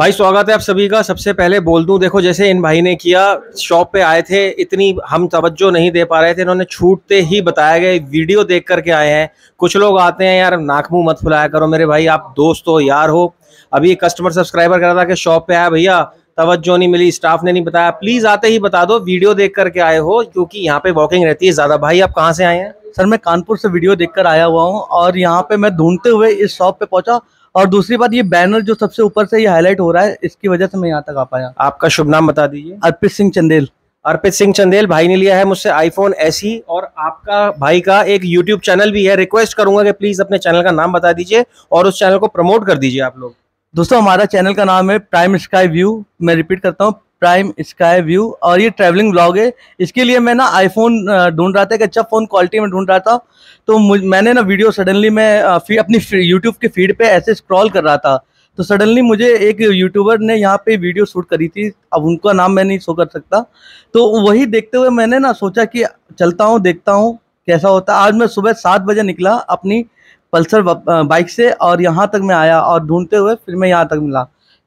भाई स्वागत है आप सभी का सबसे पहले बोल दूं देखो जैसे इन भाई ने किया शॉप पे आए थे इतनी हम तवज्जो नहीं दे पा रहे थे इन्होंने छूटते ही बताया गया वीडियो देख करके आए हैं कुछ लोग आते हैं यार मुंह मत फुलाया करो मेरे भाई आप दोस्त हो यार हो अभी कस्टमर सब्सक्राइबर कर रहा था कि शॉप पे आया भैया तवज्जो नहीं मिली स्टाफ ने नहीं बताया प्लीज़ आते ही बता दो वीडियो देख करके आए हो क्योंकि यहाँ पे वॉकिंग रहती है ज़्यादा भाई आप कहाँ से आए हैं सर मैं कानपुर से वीडियो देख आया हुआ हूँ और यहाँ पे मैं ढूंढते हुए इस शॉप पे पहुंचा और दूसरी बात ये बैनर जो सबसे ऊपर से ये हाईलाइट हो रहा है इसकी वजह से मैं यहाँ तक आ पाया आपका शुभ नाम बता दीजिए अर्पित सिंह चंदेल अर्पित सिंह चंदेल भाई ने लिया है मुझसे आईफोन एस e और आपका भाई का एक यूट्यूब चैनल भी है रिक्वेस्ट करूंगा कि प्लीज अपने चैनल का नाम बता दीजिए और उस चैनल को प्रमोट कर दीजिए आप लोग दोस्तों हमारा चैनल का नाम है प्राइम स्काई व्यू मैं रिपीट करता हूँ प्राइम स्काई व्यू और ये ट्रैवलिंग ब्लॉग है इसके लिए मैं ना आईफोन ढूंढ रहा था एक अच्छा फ़ोन क्वालिटी में ढूंढ रहा था तो मैंने ना वीडियो सडनली मैं फी, अपनी यूट्यूब के फीड पे ऐसे स्क्रॉल कर रहा था तो सडनली मुझे एक यूट्यूबर ने यहाँ पे वीडियो शूट करी थी अब उनका नाम मैं नहीं शो कर सकता तो वही देखते हुए मैंने ना सोचा कि चलता हूँ देखता हूँ कैसा होता आज मैं सुबह सात बजे निकला अपनी पल्सर बाइक से और यहाँ तक मैं आया और ढूंढते हुए फिर मैं यहाँ तक मिला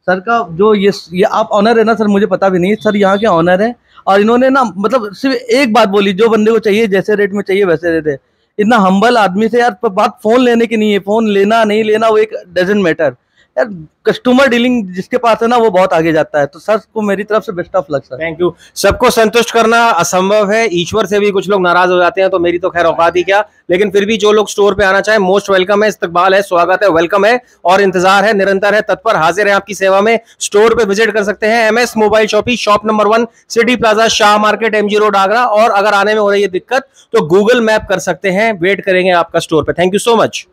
सर का जो ये ये आप ऑनर है ना सर मुझे पता भी नहीं सर यहाँ के ऑनर है और इन्होंने ना मतलब सिर्फ एक बात बोली जो बंदे को चाहिए जैसे रेट में चाहिए वैसे रेट है इतना हम्बल आदमी से यार बात फ़ोन लेने की नहीं है फ़ोन लेना नहीं लेना वो एक डजेंट मैटर यार कस्टमर डीलिंग जिसके पास है ना वो बहुत आगे जाता है तो सर को मेरी तरफ से best of luck sir thank you सबको संतुष्ट करना असंभव है ईश्वर से भी कुछ लोग नाराज हो जाते हैं तो मेरी तो खैर औकात ही क्या लेकिन फिर भी जो लोग स्टोर पे आना चाहे मोस्ट वेलकम है इस्तकबाल है स्वागत है वेलकम है और इंतजार है निरंतर है तत्पर हाजिर है आपकी सेवा में स्टोर पे विजिट कर सकते हैं MS mobile shoppe shop number one city plaza Shah market M road Agra और अगर आने में हो रही है दिक्कत तो गूगल मैप कर सकते हैं वेट करेंगे आपका स्टोर पे थैंक यू सो मच